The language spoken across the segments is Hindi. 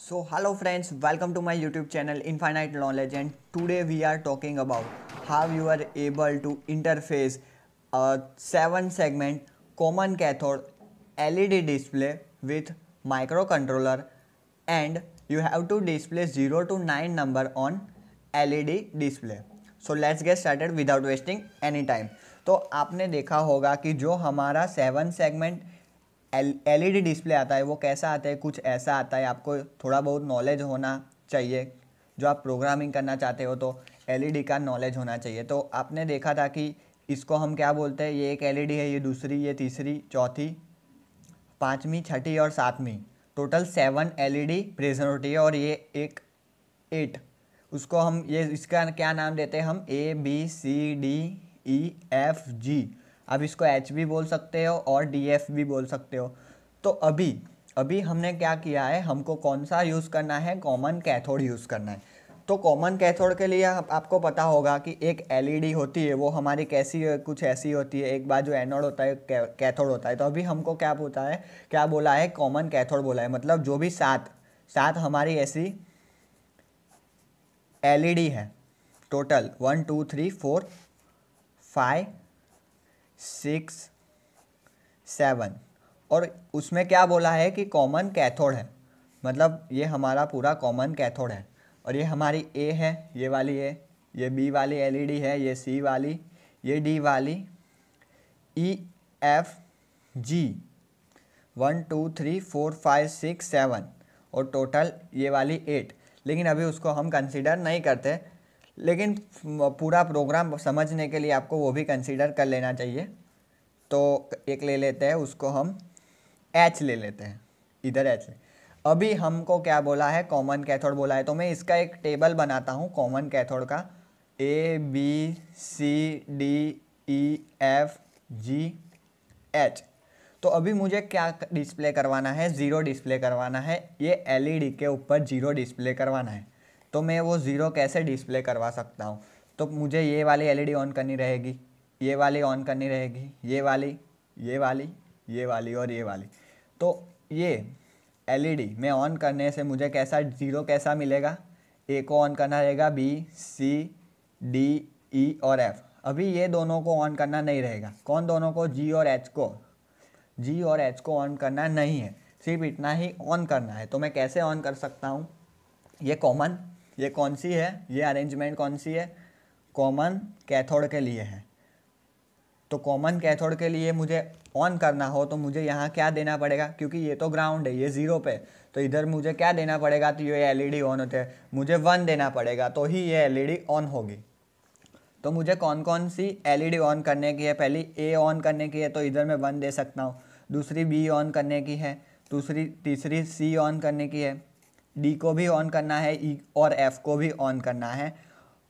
so hello friends welcome to my YouTube channel infinite knowledge and today we are talking about how you are able to interface seven segment common cathode L E D display with micro controller and you have to display zero to nine number on L E D display so let's get started without wasting any time तो आपने देखा होगा कि जो हमारा seven segment L E display आता है वो कैसा आता है कुछ ऐसा आता है आपको थोड़ा बहुत नॉलेज होना चाहिए जो आप प्रोग्रामिंग करना चाहते हो तो एल का नॉलेज होना चाहिए तो आपने देखा था कि इसको हम क्या बोलते हैं ये एक एल है ये दूसरी ये तीसरी चौथी पाँचवीं छठी और सातवीं total seven L E D होती है और ये एक एट उसको हम ये इसका क्या नाम देते हैं हम A B C D E F G आप इसको एच भी बोल सकते हो और डी एफ भी बोल सकते हो तो अभी अभी हमने क्या किया है हमको कौन सा यूज़ करना है कॉमन कैथोड यूज़ करना है तो कॉमन कैथोड के लिए आप, आपको पता होगा कि एक एलईडी e होती है वो हमारी कैसी कुछ ऐसी होती है एक बार जो एनोड होता है कैथोड होता है तो अभी हमको क्या होता है क्या बोला है कॉमन कैथोड बोला है मतलब जो भी सात सात हमारी ऐसी एलईडी e है total one two three four five six seven और उसमें क्या बोला है कि कॉमन कैथोड है मतलब ये हमारा पूरा कॉमन कैथोड है और ये हमारी ए है ये वाली ए ये बी वाली एलईडी e है ये सी वाली ये डी वाली E F G one two three four five six seven और टोटल ये वाली एट लेकिन अभी उसको हम कंसिडर नहीं करते लेकिन पूरा प्रोग्राम समझने के लिए आपको वो भी कंसीडर कर लेना चाहिए तो एक ले लेते हैं उसको हम एच ले लेते हैं इधर एच ले अभी हमको क्या बोला है कॉमन कैथोड बोला है तो मैं इसका एक टेबल बनाता हूँ कॉमन कैथोड का A B C D E F G H तो अभी मुझे क्या डिस्प्ले करवाना है ज़ीरो डिस्प्ले करवाना है ये एलईडी e के ऊपर ज़ीरो डिस्प्ले करवाना है तो मैं वो ज़ीरो कैसे डिस्प्ले करवा सकता हूँ तो मुझे ये वाली एलईडी ऑन e करनी रहेगी ये वाली ऑन करनी रहेगी ये वाली ये वाली ये वाली और ये वाली तो ये एलईडी में ऑन करने से मुझे कैसा ज़ीरो कैसा मिलेगा ए को ऑन करना रहेगा बी सी डी ई और एफ़ अभी ये दोनों को ऑन करना नहीं रहेगा कौन दोनों को जी और एच को जी और एच को ऑन करना नहीं है सिर्फ इतना ही ऑन करना है तो मैं कैसे ऑन कर सकता हूँ ये कॉमन ये कौन सी है ये अरेंजमेंट कौन सी है कॉमन कैथोड के लिए है तो कॉमन कैथोड के लिए मुझे ऑन करना हो तो मुझे यहाँ क्या देना पड़ेगा क्योंकि ये तो ग्राउंड है ये ज़ीरो पे तो इधर मुझे क्या देना पड़ेगा तो ये एलईडी ऑन होते हैं मुझे वन देना पड़ेगा तो ही ये एलईडी ऑन होगी तो मुझे कौन कौन सी एलईडी ऑन करने की है पहली ए ऑन करने की है तो इधर मैं वन दे सकता हूँ दूसरी बी ऑन करने की है दूसरी तीसरी सी ऑन करने की है डी को भी ऑन करना है ई e और एफ को भी ऑन करना है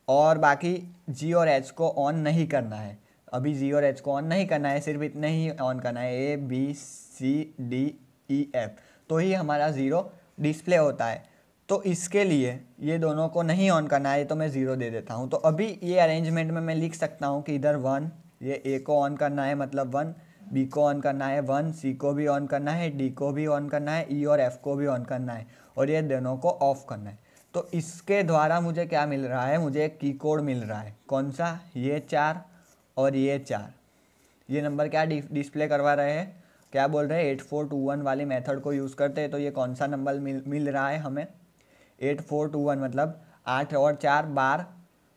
और बाकी जी और एच को ऑन नहीं करना है अभी जी और एच को ऑन नहीं करना है सिर्फ इतने ही ऑन करना है A B C D E F तो ही हमारा ज़ीरो डिस्प्ले होता है तो इसके लिए ये दोनों को नहीं ऑन करना है तो मैं ज़ीरो दे देता हूँ तो अभी ये अरेंजमेंट में मैं लिख सकता हूँ कि इधर वन ये ए को ऑन करना है मतलब वन बी को ऑन करना है वन सी को भी ऑन करना है डी को भी ऑन करना है ई e और एफ को भी ऑन करना है और ये दोनों को ऑफ करना है तो इसके द्वारा मुझे क्या मिल रहा है मुझे एक की कोड मिल रहा है कौन सा ये चार और ये चार ये नंबर क्या डिस्प्ले करवा रहे हैं क्या बोल रहे हैं एट फोर टू वन वाले मेथड को यूज़ करते हैं तो ये कौन सा नंबर मिल मिल रहा है हमें एट फोर टू वन मतलब आठ और चार बार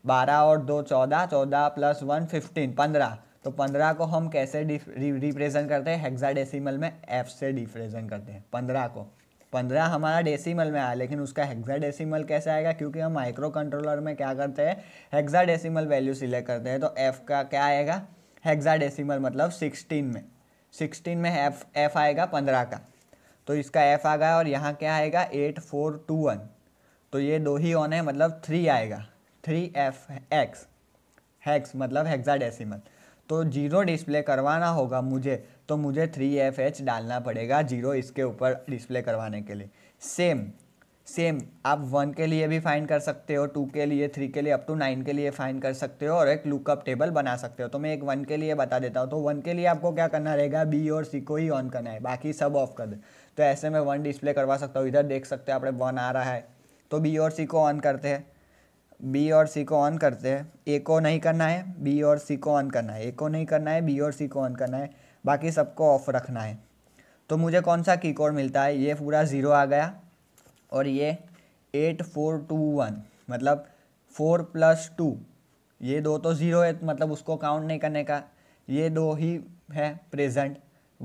बारह और दो चौदह चौदह प्लस वन फिफ्टीन पंद्रह तो पंद्रह को हम कैसे रिप्रेजेंट करते हैं हेक्साडेसिमल में एफ से रिप्रेजेंट करते हैं पंद्रह को पंद्रह हमारा डेसिमल में आया लेकिन उसका हेक्साडेसिमल कैसे आएगा क्योंकि हम माइक्रो कंट्रोलर में क्या करते हैं हेक्साडेसिमल वैल्यू सिलेक्ट करते हैं तो एफ़ का क्या आएगा हेक्साडेसिमल मतलब सिक्सटीन में सिक्सटीन में एफ एफ आएगा पंद्रह का तो इसका एफ आ गया और यहाँ क्या आएगा एट फोर टू वन तो ये दो ही ऑन है मतलब थ्री आएगा थ्री एफ एक्स हैक्स मतलब हेक्साडेसिमल तो जीरो डिस्प्ले करवाना होगा मुझे तो मुझे थ्री एफ एच डालना पड़ेगा जीरो इसके ऊपर डिस्प्ले करवाने के लिए सेम सेम आप वन के लिए भी फाइंड कर सकते हो टू के लिए थ्री के लिए अप टू नाइन के लिए फाइंड कर सकते हो और एक लुकअप टेबल बना सकते हो तो मैं एक वन के लिए बता देता हूँ तो वन के लिए आपको क्या करना रहेगा बी और सी को ही ऑन करना है बाकी सब ऑफ कर दे तो ऐसे में वन डिस्प्ले करवा सकता हूँ इधर देख सकते हो आप वन आ रहा है तो बी और सी को ऑन करते हैं बी और सी को ऑन करते हैं ए को नहीं करना है बी और सी को ऑन करना है ए को नहीं करना है बी और सी को ऑन करना है बाकी सबको ऑफ रखना है तो मुझे कौन सा की कोड मिलता है ये पूरा ज़ीरो आ गया और ये एट फोर टू वन मतलब फोर प्लस टू ये दो तो ज़ीरो है मतलब उसको काउंट नहीं करने का ये दो ही है प्रेजेंट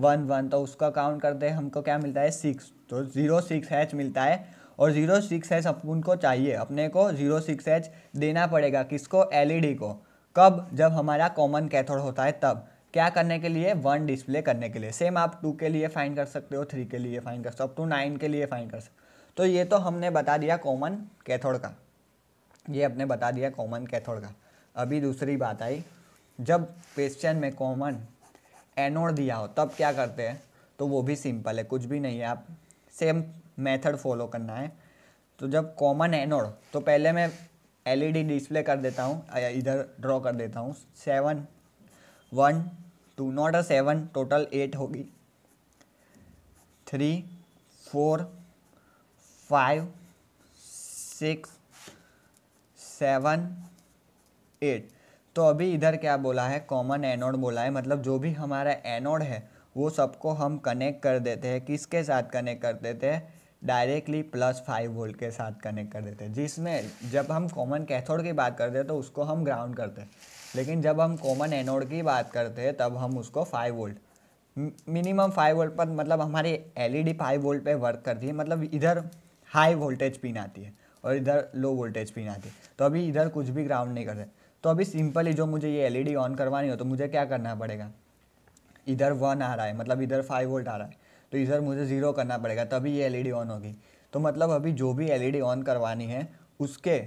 वन वन तो उसका काउंट करते हैं हमको क्या मिलता है सिक्स तो ज़ीरो सिक्स हैच मिलता है और ज़ीरो सिक्स एच अपन को चाहिए अपने को ज़ीरो सिक्स एच देना पड़ेगा किसको एलईडी e को कब जब हमारा कॉमन कैथोड होता है तब क्या करने के लिए वन डिस्प्ले करने के लिए सेम आप टू के लिए फाइन कर सकते हो थ्री के लिए फाइन कर सकते हो अप टू नाइन के लिए फाइन कर सकते हो तो ये तो हमने बता दिया कॉमन कैथोड का ये अपने बता दिया कॉमन कैथोड का अभी दूसरी बात आई जब क्वेश्चन में कॉमन एनोड दिया हो तब क्या करते हैं तो वो भी सिंपल है कुछ भी नहीं है आप सेम मेथड फॉलो करना है तो जब कॉमन एनोड तो पहले मैं एलईडी डिस्प्ले कर देता हूँ इधर ड्रॉ कर देता हूँ seven one two not a seven total eight होगी three four five six seven eight तो अभी इधर क्या बोला है कॉमन एनोड बोला है मतलब जो भी हमारा एनोड है वो सबको हम कनेक्ट कर देते हैं किसके साथ कनेक्ट कर देते हैं डायरेक्टली प्लस फाइव वोल्ट के साथ कनेक्ट कर देते हैं जिसमें जब हम कॉमन कैथोड की बात करते हैं तो उसको हम ग्राउंड करते हैं लेकिन जब हम कॉमन एनोड की बात करते हैं तब हम उसको five volt minimum five volt पर मतलब हमारी एलईडी फाइव वोल्ट पे वर्क करती है मतलब इधर हाई वोल्टेज पिन आती है और इधर लो वोल्टेज पिन आती है तो अभी इधर कुछ भी ग्राउंड नहीं करते तो अभी सिंपली जो मुझे ये एलईडी ऑन e करवानी हो तो मुझे क्या करना पड़ेगा इधर वन आ रहा है मतलब इधर फाइव वोल्ट आ रहा है तो इधर मुझे ज़ीरो करना पड़ेगा तभी ये एलईडी ऑन होगी तो मतलब अभी जो भी एलईडी ऑन करवानी है उसके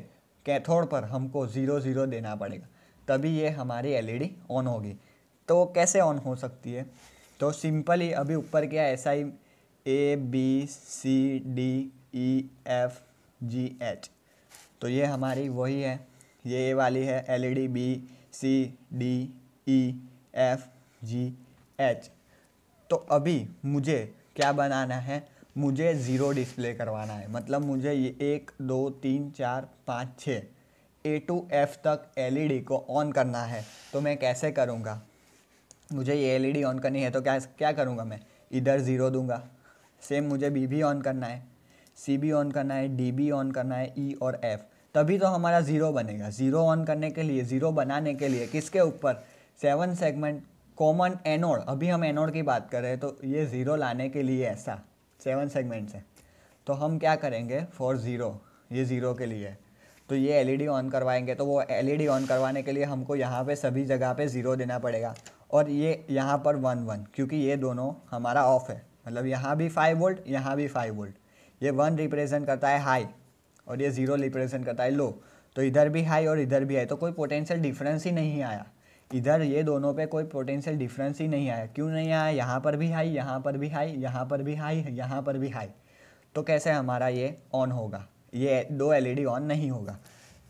कैथोड पर हमको ज़ीरो ज़ीरो देना पड़ेगा तभी ये हमारी एल ऑन होगी तो कैसे ऑन हो सकती है तो सिंपली अभी ऊपर क्या S I A B C D E F G H तो ये हमारी वही है ये वाली है L E D B C D E F G H तो अभी मुझे क्या बनाना है मुझे ज़ीरो डिस्प्ले करवाना है मतलब मुझे ये एक दो तीन चार पाँच छः ए टू एफ तक एलईडी e को ऑन करना है तो मैं कैसे करूँगा मुझे ये एलईडी ऑन e करनी है तो क्या क्या करूँगा मैं इधर ज़ीरो दूंगा सेम मुझे बी भी ऑन करना है सी भी ऑन करना है डी भी ऑन करना है ई e और एफ़ तभी तो हमारा ज़ीरो बनेगा ज़ीरो ऑन करने के लिए ज़ीरो बनाने के लिए किसके ऊपर सेवन सेगमेंट कॉमन एनोड अभी हम एनोड की बात कर रहे हैं तो ये ज़ीरो लाने के लिए ऐसा सेवन सेगमेंट्स है तो हम क्या करेंगे फॉर ज़ीरो ये ज़ीरो के लिए तो ये एलईडी ऑन e करवाएंगे तो वो एलईडी ऑन e करवाने के लिए हमको यहाँ पे सभी जगह पे ज़ीरो देना पड़ेगा और ये यहाँ पर वन वन क्योंकि ये दोनों हमारा ऑफ है मतलब यहाँ भी फाइव वोल्ट यहाँ भी फाइव वोल्ट ये वन रिप्रेजेंट करता है हाई और ये ज़ीरो रिप्रेजेंट करता है लो तो इधर भी हाई और इधर भी हाई तो कोई पोटेंशियल डिफरेंस ही नहीं आया इधर ये दोनों पे कोई पोटेंशियल डिफरेंस ही नहीं आया क्यों नहीं आया यहाँ पर भी हाई यहाँ पर भी हाई यहाँ पर भी हाई यहाँ पर भी हाई तो कैसे हमारा ये ऑन होगा ये दो एलईडी ऑन e नहीं होगा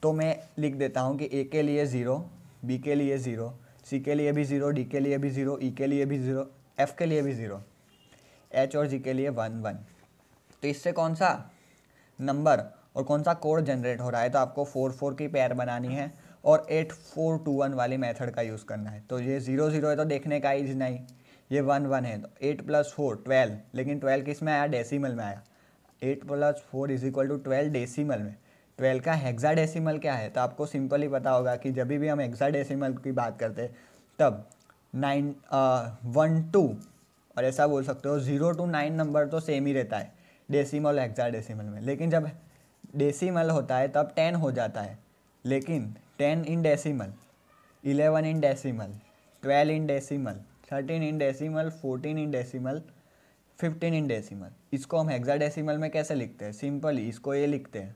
तो मैं लिख देता हूँ कि ए के लिए ज़ीरो बी के लिए ज़ीरो सी के लिए भी ज़ीरो डी के लिए भी ज़ीरो ई e के लिए भी ज़ीरो एफ़ के लिए भी ज़ीरो एच और जी के लिए वन वन तो इससे कौन सा नंबर और कौन सा कोड जनरेट हो रहा है तो आपको फोर फोर की पैर बनानी है और एट फोर टू वन वाले मेथड का यूज़ करना है तो ये ज़ीरो ज़ीरो है तो देखने का इज नहीं ये वन वन है तो एट प्लस फोर ट्वेल्व लेकिन ट्वेल्व किस में आया डेसीमल में आया eight plus four is equal to twelve decimal में ट्वेल्व का हेक्सा डेसीमल क्या है तो आपको सिंपली पता होगा कि जब भी हम हेक्सा डेसीमल की बात करते तब नाइन वन टू और ऐसा बोल सकते हो ज़ीरो टू नाइन नंबर तो सेम ही रहता है डेसीमल हेक्सा डेसीमल में लेकिन जब डेसीमल होता है तब टेन हो जाता है लेकिन ten in decimal eleven in decimal twelve in decimal thirteen in decimal fourteen in decimal fifteen in decimal इसको हम हेक्सा डेसीमल में कैसे लिखते हैं सिंपल इसको ये लिखते हैं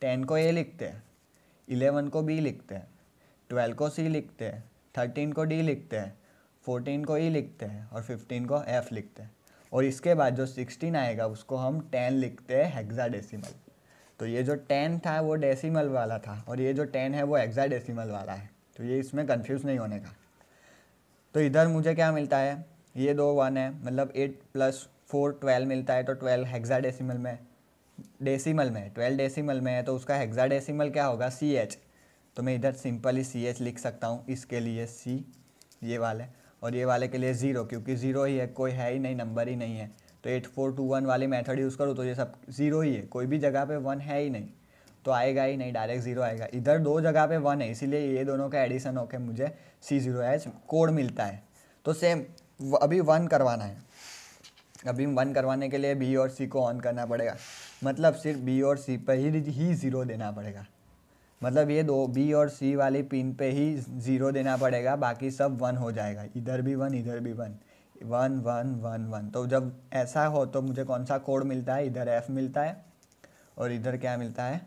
टेन को ये लिखते हैं इलेवन को बी लिखते हैं ट्वेल्व को सी लिखते हैं थर्टीन को डी लिखते हैं फोर्टीन को ई लिखते हैं और फिफ्टीन को एफ लिखते हैं और इसके बाद जो सिक्सटीन आएगा उसको हम टेन लिखते हैं हेक्सा तो ये जो टेन था वो डेसिमल वाला था और ये जो टेन है वो एग्जा डेसिमल वाला है तो ये इसमें कन्फ्यूज़ नहीं होने का तो इधर मुझे क्या मिलता है ये दो वन है मतलब एट प्लस फोर ट्वेल्व मिलता है तो ट्वेल्व हेक्सा डेसीमल में डेसीमल में ट्वेल्व डेसीमल में है तो उसका हेक्सा डेसीमल क्या होगा सी एच तो मैं इधर सिंपली सी एच लिख सकता हूँ इसके लिए सी ये वाले और ये वाले के लिए ज़ीरो क्योंकि ज़ीरो ही है कोई है ही नहीं नंबर ही नहीं है तो एट फोर टू वन वाले मेथड यूज़ करो तो ये सब ज़ीरो ही है कोई भी जगह पे वन है ही नहीं तो आएगा ही नहीं डायरेक्ट ज़ीरो आएगा इधर दो जगह पे वन है इसीलिए ये दोनों का एडिशन होकर मुझे सी ज़ीरो एच कोड मिलता है तो सेम अभी वन करवाना है अभी वन करवाने के लिए बी और सी को ऑन करना पड़ेगा मतलब सिर्फ बी और सी पर ही ही ज़ीरो देना पड़ेगा मतलब ये दो बी और सी वाली पिन पे ही ज़ीरो देना पड़ेगा बाकी सब वन हो जाएगा इधर भी वन इधर भी one one one one one तो जब ऐसा हो तो मुझे कौन सा कोड मिलता है इधर एफ़ मिलता है और इधर क्या मिलता है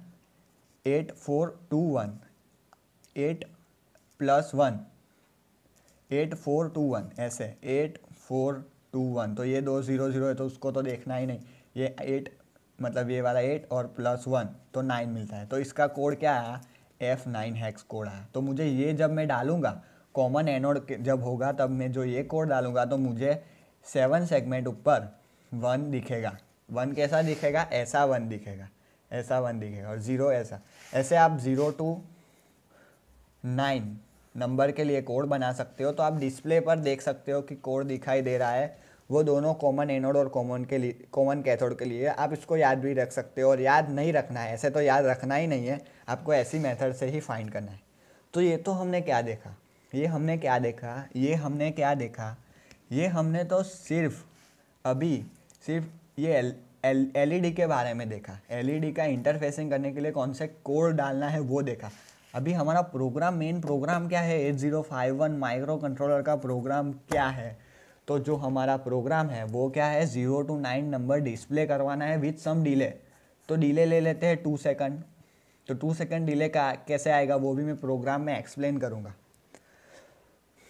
eight four two one eight plus one eight four two one ऐसे एट फोर टू वन तो ये दो ज़ीरो ज़ीरो है तो उसको तो देखना ही नहीं ये एट मतलब ये वाला एट और प्लस वन तो नाइन मिलता है तो इसका कोड क्या आया एफ़ नाइन हैक्स कोड आया तो मुझे ये जब मैं डालूँगा कॉमन एनोड जब होगा तब मैं जो ये कोड डालूंगा तो मुझे सेवन सेगमेंट ऊपर वन दिखेगा वन कैसा दिखेगा ऐसा वन दिखेगा ऐसा वन दिखेगा और ज़ीरो ऐसा ऐसे आप ज़ीरो टू नाइन नंबर के लिए कोड बना सकते हो तो आप डिस्प्ले पर देख सकते हो कि कोड दिखाई दे रहा है वो दोनों कॉमन एनोड और कॉमन के लिए कॉमन कैथोड के लिए आप इसको याद भी रख सकते हो और याद नहीं रखना है ऐसे तो याद रखना ही नहीं है आपको ऐसी मेथड से ही फाइंड करना है तो ये तो हमने क्या देखा ये हमने क्या देखा ये हमने क्या देखा ये हमने तो सिर्फ अभी सिर्फ ये एल एल के बारे में देखा एल का इंटरफेसिंग करने के लिए कौन से कोड डालना है वो देखा अभी हमारा प्रोग्राम मेन प्रोग्राम क्या है eight zero five one micro controller का प्रोग्राम क्या है तो जो हमारा प्रोग्राम है वो क्या है zero to nine number display करवाना है विथ सम डिले तो डिले ले लेते हैं टू सेकंड तो टू सेकंड डिले का कैसे आएगा वो भी मैं प्रोग्राम में एक्सप्लेन करूँगा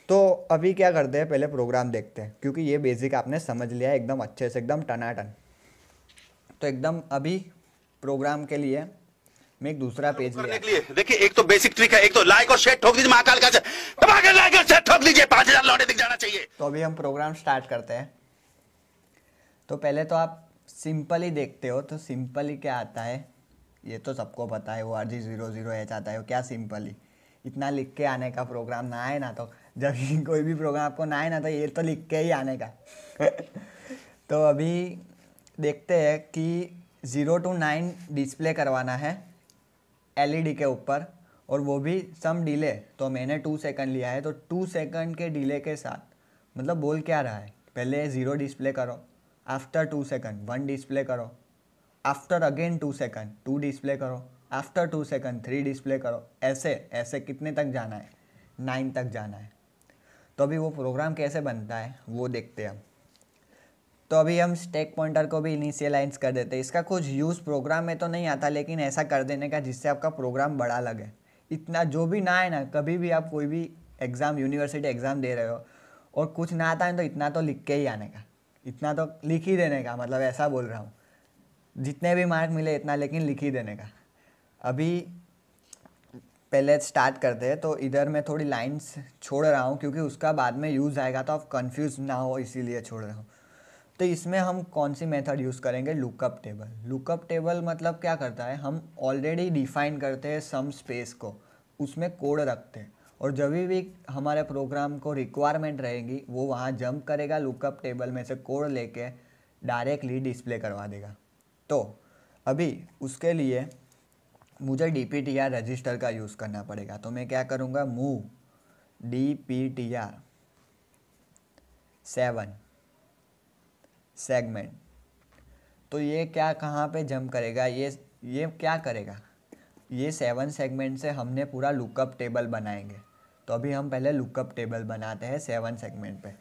तो अभी क्या करते हैं पहले प्रोग्राम देखते हैं क्योंकि ये बेसिक आपने समझ लिया है एकदम अच्छे से एकदम टनाटन तो एकदम अभी प्रोग्राम के लिए मैं एक दूसरा पेज लिया देखिए एक तो बेसिक ट्रिक है एक तो लाइक और शेयर ठोक दीजिए महाकाल का तो लाइक और शेयर ठोक दीजिए पांच हजार लौटे दिख जाना चाहिए तो अभी हम प्रोग्राम स्टार्ट करते हैं तो पहले तो आप सिंपल ही देखते हो तो सिंपल ही क्या आता है ये तो सबको पता है वो R G zero zero H आता है क्या सिंपल ही इतना लिख के आने का प्रोग्राम ना आए ना तो जब कोई भी प्रोग्राम आपको ना आता ना तो ये तो लिख के ही आने का तो अभी देखते हैं कि ज़ीरो टू नाइन डिस्प्ले करवाना है एलईडी e के ऊपर और वो भी सम डिले तो मैंने टू सेकंड लिया है तो टू सेकंड के डिले के साथ मतलब बोल क्या रहा है पहले ज़ीरो डिस्प्ले करो after two second one display करो after again two second two display करो after two second three display करो ऐसे ऐसे कितने तक जाना है नाइन तक जाना है तो अभी वो प्रोग्राम कैसे बनता है वो देखते हैं तो अभी हम स्टैक पॉइंटर को भी इनिशियलाइज कर देते हैं इसका कुछ यूज़ प्रोग्राम में तो नहीं आता लेकिन ऐसा कर देने का जिससे आपका प्रोग्राम बड़ा लगे इतना जो भी ना है ना कभी भी आप कोई भी एग्ज़ाम यूनिवर्सिटी एग्ज़ाम दे रहे हो और कुछ ना आता है तो इतना तो लिख के ही आने का इतना तो लिख ही देने का मतलब ऐसा बोल रहा हूँ जितने भी मार्क मिले इतना लेकिन लिख ही देने का अभी पहले स्टार्ट करते हैं तो इधर मैं थोड़ी लाइन्स छोड़ रहा हूँ क्योंकि उसका बाद में यूज़ आएगा तो आप कंफ्यूज ना हो इसीलिए छोड़ रहा हूँ तो इसमें हम कौन सी मेथड यूज़ करेंगे लुकअप टेबल लुकअप टेबल मतलब क्या करता है हम ऑलरेडी डिफाइन करते हैं सम स्पेस को उसमें कोड रखते हैं और जब भी हमारे प्रोग्राम को रिक्वायरमेंट रहेगी वो वहाँ जंप करेगा लुकअप टेबल में से कोड लेके डायरेक्टली डिस्प्ले करवा देगा तो अभी उसके लिए मुझे D P T R register का यूज़ करना पड़ेगा तो मैं क्या करूँगा move D P T R seven segment तो ये क्या कहाँ पे जम करेगा ये ये क्या करेगा ये सेवन सेगमेंट से हमने पूरा लुकअप टेबल बनाएंगे तो अभी हम पहले लुकअप टेबल बनाते हैं सेवन सेगमेंट पे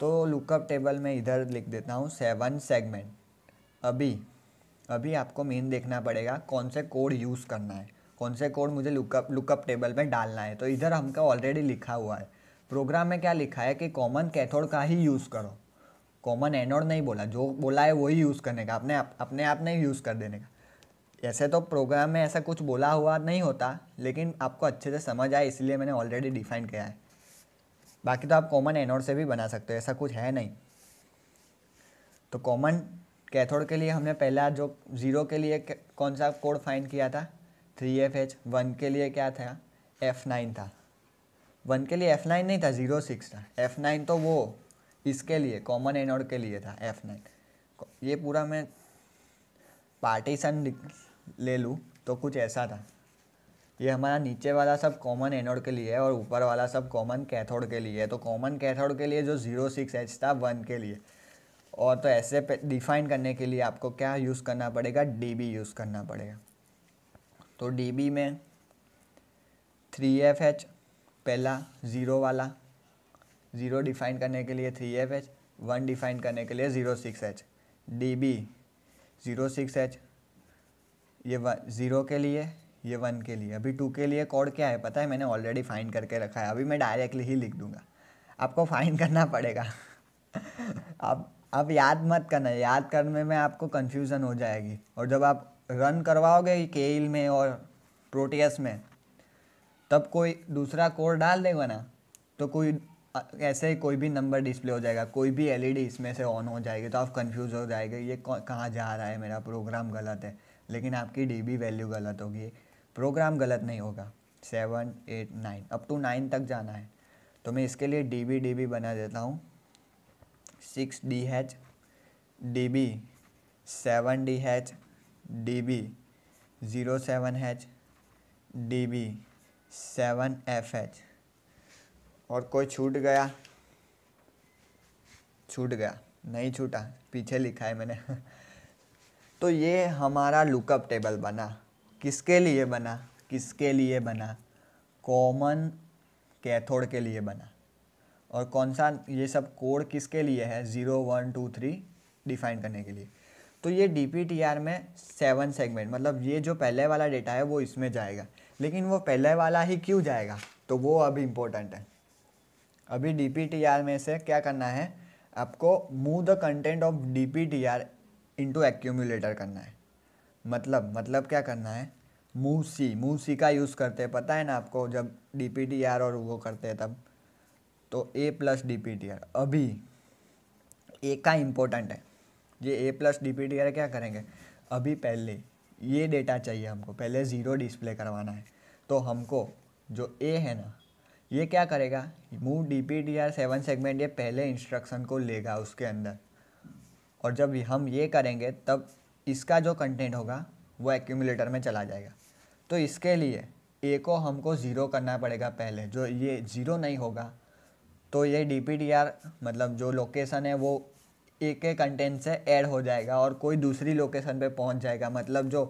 तो लुकअप टेबल में इधर लिख देता हूँ सेवन सेगमेंट अभी अभी आपको मेन देखना पड़ेगा कौन से कोड यूज़ करना है कौन से कोड मुझे लुकअप लुकअप टेबल में डालना है तो इधर हमका ऑलरेडी लिखा हुआ है प्रोग्राम में क्या लिखा है कि कॉमन कैथोड का ही यूज़ करो कॉमन एनोड नहीं बोला जो बोला है वही यूज़ करने का अपने आप अपने आप नहीं यूज़ कर देने का ऐसे तो प्रोग्राम में ऐसा कुछ बोला हुआ नहीं होता लेकिन आपको अच्छे से समझ आए इसलिए मैंने ऑलरेडी डिफाइन किया है बाकी तो आप कॉमन एनोड से भी बना सकते हो ऐसा कुछ है नहीं तो कॉमन कैथोड के लिए हमने पहला जो ज़ीरो के लिए कौन सा कोड फाइंड किया था थ्री एफ एच वन के लिए क्या था एफ़ नाइन था वन के लिए एफ़ नाइन नहीं था ज़ीरो सिक्स था एफ़ नाइन तो वो इसके लिए कॉमन एनोड के लिए था एफ़ नाइन ये पूरा मैं पार्टीशन ले लूँ तो कुछ ऐसा था ये हमारा नीचे वाला सब कॉमन एनोड के लिए है और ऊपर वाला सब कॉमन कैथोड के लिए है तो कॉमन कैथोड के लिए जो ज़ीरो सिक्स एच था वन के लिए और तो ऐसे पे डिफाइन करने के लिए आपको क्या यूज़ करना पड़ेगा डी यूज़ करना पड़ेगा तो डी में थ्री एफ एच पहला ज़ीरो वाला ज़ीरो डिफाइन करने के लिए three F H one define करने के लिए zero six H D B zero six H ये वन ज़ीरो के लिए ये वन के लिए अभी टू के लिए कोड क्या है पता है मैंने ऑलरेडी फाइन करके रखा है अभी मैं डायरेक्टली ही लिख दूंगा आपको फाइन करना पड़ेगा आप आप याद मत करना याद करने में आपको कन्फ्यूज़न हो जाएगी और जब आप रन करवाओगे केल में और प्रोटीएस में तब कोई दूसरा कोड डाल देगा ना तो कोई ऐसे ही कोई भी नंबर डिस्प्ले हो जाएगा कोई भी एलईडी इसमें से ऑन हो जाएगी तो आप कंफ्यूज हो जाएंगे ये कहाँ जा रहा है मेरा प्रोग्राम गलत है लेकिन आपकी डीबी वैल्यू गलत होगी प्रोग्राम गलत नहीं होगा seven eight nine up to nine तक जाना है तो मैं इसके लिए डी बी बना देता हूँ six D H D B seven D H D B zero seven H D B seven F H और कोई छूट गया छूट गया नहीं छूटा पीछे लिखा है मैंने तो ये हमारा लुकअप टेबल बना किसके लिए बना किसके लिए बना कॉमन कैथोड के लिए बना और कौन सा ये सब कोड किसके लिए है zero one two three define करने के लिए तो ये डी पी टी आर में सेवन सेगमेंट मतलब ये जो पहले वाला डेटा है वो इसमें जाएगा लेकिन वो पहले वाला ही क्यों जाएगा तो वो अभी इम्पोर्टेंट है अभी डी पी टी आर में से क्या करना है आपको move the content of D P T R into accumulator करना है मतलब मतलब क्या करना है मूव सी मूव सी का यूज़ करते हैं पता है ना आपको जब डी पी टी आर और वो करते हैं तब तो A plus D P T R अभी ए का इम्पोर्टेंट है ये A plus D P T R क्या करेंगे अभी पहले ये डेटा चाहिए हमको पहले ज़ीरो डिस्प्ले करवाना है तो हमको जो ए है ना ये क्या करेगा move D P T R seven segment ये पहले इंस्ट्रक्शन को लेगा उसके अंदर और जब हम ये करेंगे तब इसका जो कंटेंट होगा वो एक्यूमुलेटर में चला जाएगा तो इसके लिए ए को हमको ज़ीरो करना पड़ेगा पहले जो ये ज़ीरो नहीं होगा तो ये डी मतलब जो लोकेशन है वो एक एक कंटेंट से ऐड हो जाएगा और कोई दूसरी लोकेशन पे पहुंच जाएगा मतलब जो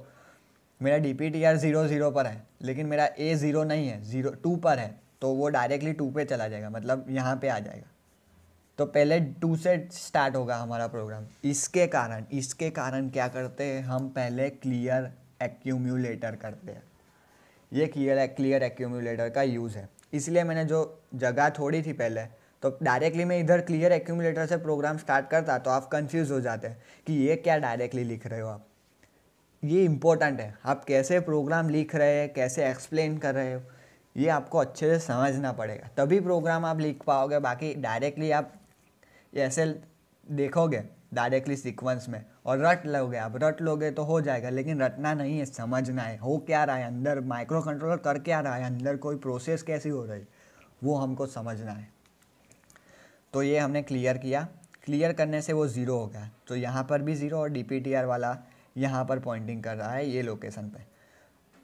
मेरा D P T R zero zero पर है लेकिन मेरा ए ज़ीरो नहीं है ज़ीरो टू पर है तो वो डायरेक्टली टू पे चला जाएगा मतलब यहाँ पे आ जाएगा तो पहले टू से स्टार्ट होगा हमारा प्रोग्राम इसके कारण इसके कारण क्या करते हैं हम पहले क्लियर एक्यूम्यूलेटर करते हैं ये क्लियर क्लियर एक्यूम्यूलेटर का यूज़ है इसलिए मैंने जो जगह थोड़ी थी पहले तो डायरेक्टली मैं इधर क्लियर एक्यूमुलेटर से प्रोग्राम स्टार्ट करता तो आप कंफ्यूज हो जाते कि ये क्या डायरेक्टली लिख रहे हो आप ये इम्पोर्टेंट है आप कैसे प्रोग्राम लिख रहे हैं कैसे एक्सप्लेन कर रहे हो ये आपको अच्छे से समझना पड़ेगा तभी प्रोग्राम आप लिख पाओगे बाकी डायरेक्टली आप ऐसे देखोगे डायरेक्टली सीक्वेंस में और रट लोगे आप रट लोगे तो हो जाएगा लेकिन रटना नहीं है समझना है हो क्या रहा है अंदर माइक्रो कंट्रोलर कर क्या रहा है अंदर कोई प्रोसेस कैसी हो रही वो हमको समझना है तो ये हमने क्लियर किया क्लियर करने से वो ज़ीरो हो गया तो यहाँ पर भी ज़ीरो और डी वाला यहाँ पर पॉइंटिंग कर रहा है ये लोकेशन पर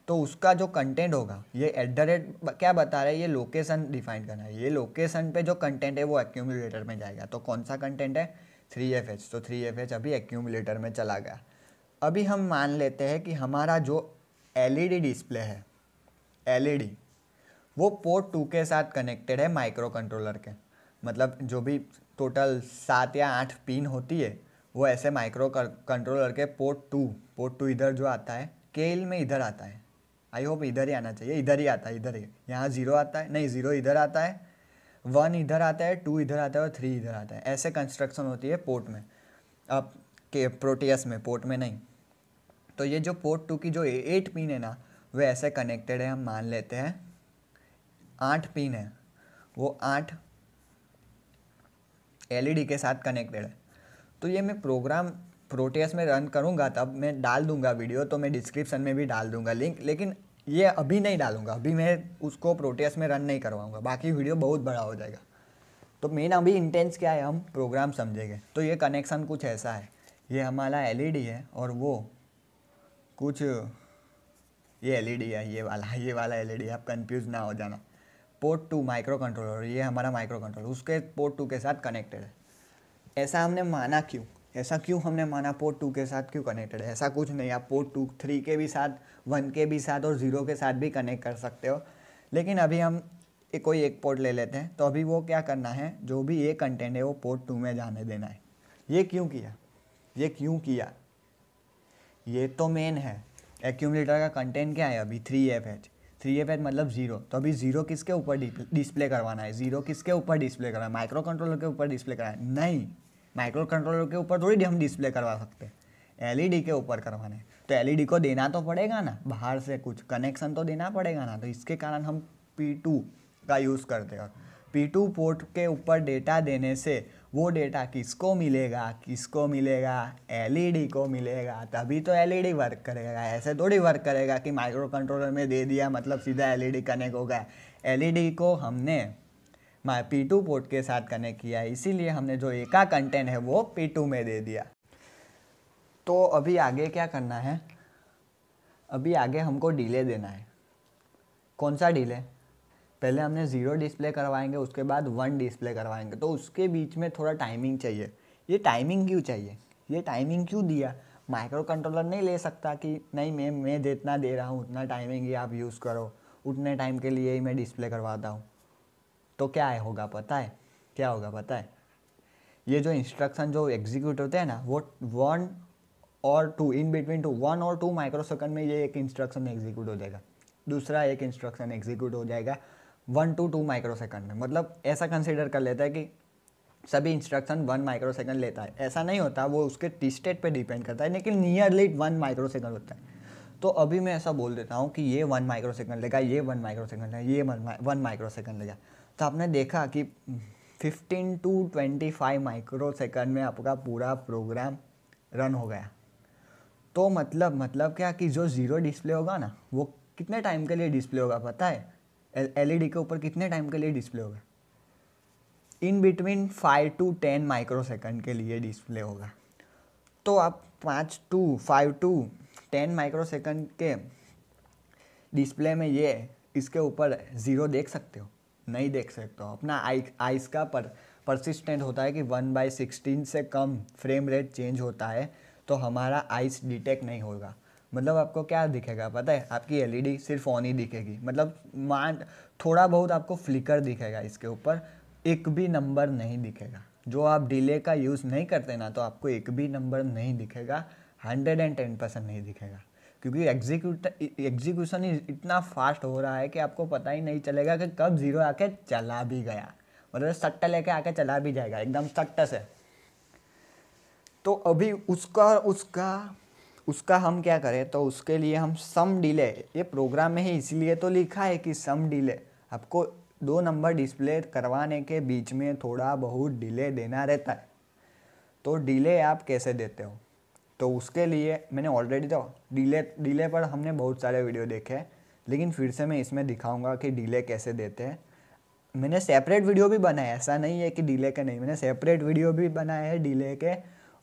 तो उसका जो कंटेंट होगा ये एट द रेट क्या बता रहा है ये लोकेशन डिफाइन करना है ये लोकेशन पे जो कंटेंट है वो एक्यूमुलेटर में जाएगा तो कौन सा कंटेंट है थ्री एफ एच तो थ्री एफ एच अभी एक्यूमुलेटर में चला गया अभी हम मान लेते हैं कि हमारा जो एलईडी डिस्प्ले e है एलईडी e वो पोर्ट टू के साथ कनेक्टेड है माइक्रो कंट्रोलर के मतलब जो भी टोटल सात या आठ पिन होती है वो ऐसे माइक्रो कंट्रोलर के पोर्ट टू पोर्ट टू इधर जो आता है केल में इधर आता है आई होप इधर ही आना चाहिए इधर ही आता है इधर ही यहाँ ज़ीरो आता है नहीं ज़ीरो इधर आता है वन इधर आता है टू इधर आता है और थ्री इधर आता है ऐसे कंस्ट्रक्शन होती है पोर्ट में अब के प्रोटियस में पोर्ट में नहीं तो ये जो पोर्ट टू की जो एट पिन है ना वे ऐसे कनेक्टेड है हम मान लेते हैं आठ पिन है वो आठ एलईडी e के साथ कनेक्टेड है तो ये मैं प्रोग्राम प्रोटियस में रन करूँगा तब मैं डाल दूँगा वीडियो तो मैं डिस्क्रिप्शन में भी डाल दूँगा लिंक लेकिन ये अभी नहीं डालूंगा अभी मैं उसको प्रोटेस में रन नहीं करवाऊंगा बाकी वीडियो बहुत बड़ा हो जाएगा तो मेन अभी इंटेंस क्या है हम प्रोग्राम समझेंगे तो ये कनेक्शन कुछ ऐसा है ये हमारा एलईडी e है और वो कुछ ये एलईडी e है ये वाला ये वाला एलईडी e आप कंफ्यूज ना हो जाना पोर्ट टू माइक्रो कंट्रोलर ये हमारा माइक्रो कंट्रोलर उसके पोर्ट टू के साथ कनेक्टेड है ऐसा हमने माना क्यों ऐसा क्यों हमने माना पोर्ट टू के साथ क्यों कनेक्टेड है ऐसा कुछ नहीं आप पोर्ट टू थ्री के भी साथ वन के भी साथ और ज़ीरो के साथ भी कनेक्ट कर सकते हो लेकिन अभी हम एक कोई एक पोर्ट ले लेते हैं तो अभी वो क्या करना है जो भी ये कंटेंट है वो पोर्ट टू में जाने देना है ये क्यों किया ये क्यों किया ये तो मेन है एक्यूमलेटर का कंटेंट क्या है अभी three F H three F H मतलब जीरो तो अभी जीरो किसके ऊपर डिस्प्ले करवाना है जीरो किसके ऊपर डिस्प्ले करना है माइक्रो कंट्रोलर के ऊपर डिस्प्ले करना है नहीं माइक्रो कंट्रोलर के ऊपर थोड़ी हम डिस्प्ले करवा सकते हैं एलईडी e के ऊपर करवाने तो एलईडी e को देना तो पड़ेगा ना बाहर से कुछ कनेक्शन तो देना पड़ेगा ना तो इसके कारण हम पी टू का यूज़ करते हैं पी टू पोर्ट के ऊपर डेटा देने से वो डेटा किसको मिलेगा किसको मिलेगा एलईडी e को मिलेगा तभी तो एलईडी वर्क करेगा ऐसे थोड़ी वर्क करेगा कि माइक्रो कंट्रोलर में दे दिया मतलब सीधा एलईडी कनेक्ट हो गया एलईडी को हमने पी टू पोर्ट के साथ कनेक्ट किया है इसीलिए हमने जो एका कंटेंट है वो पी टू में दे दिया तो अभी आगे क्या करना है अभी आगे हमको डिले देना है कौन सा डिले पहले हमने ज़ीरो डिस्प्ले करवाएंगे उसके बाद वन डिस्प्ले करवाएंगे तो उसके बीच में थोड़ा टाइमिंग चाहिए ये टाइमिंग क्यों चाहिए ये टाइमिंग क्यों दिया माइक्रो कंट्रोलर नहीं ले सकता कि नहीं मैं मैं जितना दे रहा हूँ उतना टाइमिंग ही आप यूज़ करो उतने टाइम के लिए ही मैं डिस्प्ले करवाता हूँ तो क्या है होगा पता है क्या होगा पता है ये जो इंस्ट्रक्शन जो एग्जीक्यूट होते हैं ना वो वन और two in between two one और टू सेकंड में ये एक इंस्ट्रक्शन एग्जीक्यूट हो जाएगा दूसरा एक इंस्ट्रक्शन एग्जीक्यूट हो जाएगा वन टू टू माइक्रोसेकंड में मतलब ऐसा कंसिडर कर लेता है कि सभी इंस्ट्रक्शन वन सेकंड लेता है ऐसा नहीं होता वो उसके टी स्टेट पर डिपेंड करता है लेकिन नियरली वन सेकंड होता है तो अभी मैं ऐसा बोल देता हूँ कि ये वन सेकंड लेगा ये वन सेकंड लेगा ये वन सेकंड लेगा तो आपने देखा कि 15 टू 25 माइक्रो सेकंड में आपका पूरा प्रोग्राम रन हो गया तो मतलब मतलब क्या कि जो ज़ीरो डिस्प्ले होगा ना वो कितने टाइम के लिए डिस्प्ले होगा पता है डी e के ऊपर कितने टाइम के लिए डिस्प्ले होगा in between five to ten micro second के लिए डिस्प्ले होगा तो आप पाँच to five to ten micro second के डिस्प्ले में ये इसके ऊपर ज़ीरो देख सकते हो नहीं देख सकते हो अपना आई आइस का पर परसिस्टेंट होता है कि वन बाई सिक्सटीन से कम फ्रेम रेट चेंज होता है तो हमारा आइस डिटेक्ट नहीं होगा मतलब आपको क्या दिखेगा पता है आपकी एलईडी e सिर्फ ऑन ही दिखेगी मतलब मान थोड़ा बहुत आपको फ्लिकर दिखेगा इसके ऊपर एक भी नंबर नहीं दिखेगा जो आप डिले का यूज़ नहीं करते ना तो आपको एक भी नंबर नहीं दिखेगा हंड्रेड एंड टेन परसेंट नहीं दिखेगा क्योंकि एग्जीक्यूट एग्जीक्यूशन इतना फास्ट हो रहा है कि आपको पता ही नहीं चलेगा कि कब ज़ीरो आके चला भी गया मतलब सट्टा लेके आके चला भी जाएगा एकदम सट्टा से तो अभी उसका उसका उसका हम क्या करें तो उसके लिए हम सम डिले ये प्रोग्राम में ही इसलिए तो लिखा है कि सम डिले आपको दो नंबर डिस्प्ले करवाने के बीच में थोड़ा बहुत डिले देना रहता है तो डिले आप कैसे देते हो तो उसके लिए मैंने ऑलरेडी तो डीले डीले पर हमने बहुत सारे वीडियो देखे हैं लेकिन फिर से मैं इसमें दिखाऊंगा कि डीले कैसे देते हैं मैंने सेपरेट वीडियो भी बनाया ऐसा नहीं है कि डीले के नहीं मैंने सेपरेट वीडियो भी बनाए हैं डीले के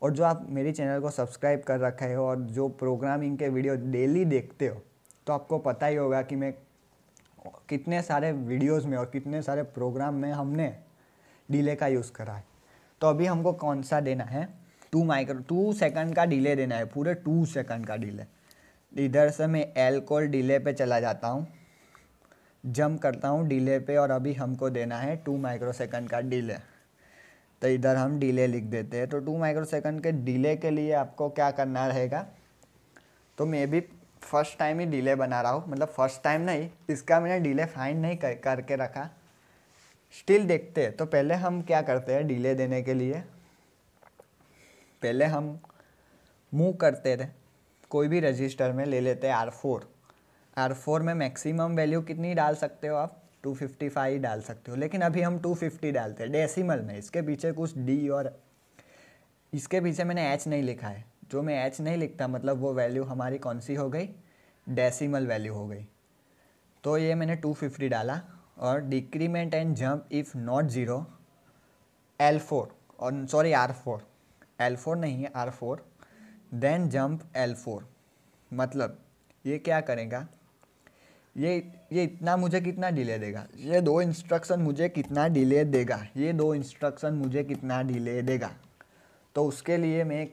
और जो आप मेरे चैनल को सब्सक्राइब कर रखे हो और जो प्रोग्रामिंग के वीडियो डेली देखते हो तो आपको पता ही होगा कि मैं कितने सारे वीडियोस में और कितने सारे प्रोग्राम में हमने डीले का यूज़ करा है तो अभी हमको कौन सा देना है टू माइक्रो टू सेकंड का डिले देना है पूरे टू सेकंड का डिले इधर से मैं एल कोल डिले पे चला जाता हूँ जंप करता हूँ डिले पे और अभी हमको देना है टू माइक्रो सेकंड का डिले तो इधर हम डिले लिख देते हैं तो टू माइक्रो सेकंड के डिले के लिए आपको क्या करना रहेगा तो मैं भी फर्स्ट टाइम ही डिले बना रहा हूँ मतलब फर्स्ट टाइम नहीं इसका मैंने डिले फाइन नहीं कर, करके रखा स्टिल देखते हैं तो पहले हम क्या करते हैं डिले देने के लिए पहले हम मूव करते थे कोई भी रजिस्टर में ले लेते हैं आर फोर आर फोर में मैक्सिमम वैल्यू कितनी डाल सकते हो आप टू फिफ्टी फाइव डाल सकते हो लेकिन अभी हम टू फिफ्टी डालते हैं डेसिमल में इसके पीछे कुछ डी और इसके पीछे मैंने एच नहीं लिखा है जो मैं एच नहीं लिखता मतलब वो वैल्यू हमारी कौन सी हो गई डेसिमल वैल्यू हो गई तो ये मैंने टू फिफ्टी डाला और decrement and jump if not zero L four और sorry R four L four नहीं है R four then jump L four मतलब ये क्या करेगा ये ये इतना मुझे कितना डिले देगा ये दो इंस्ट्रक्शन मुझे कितना डिले देगा ये दो इंस्ट्रक्शन मुझे कितना डिले देगा तो उसके लिए मैं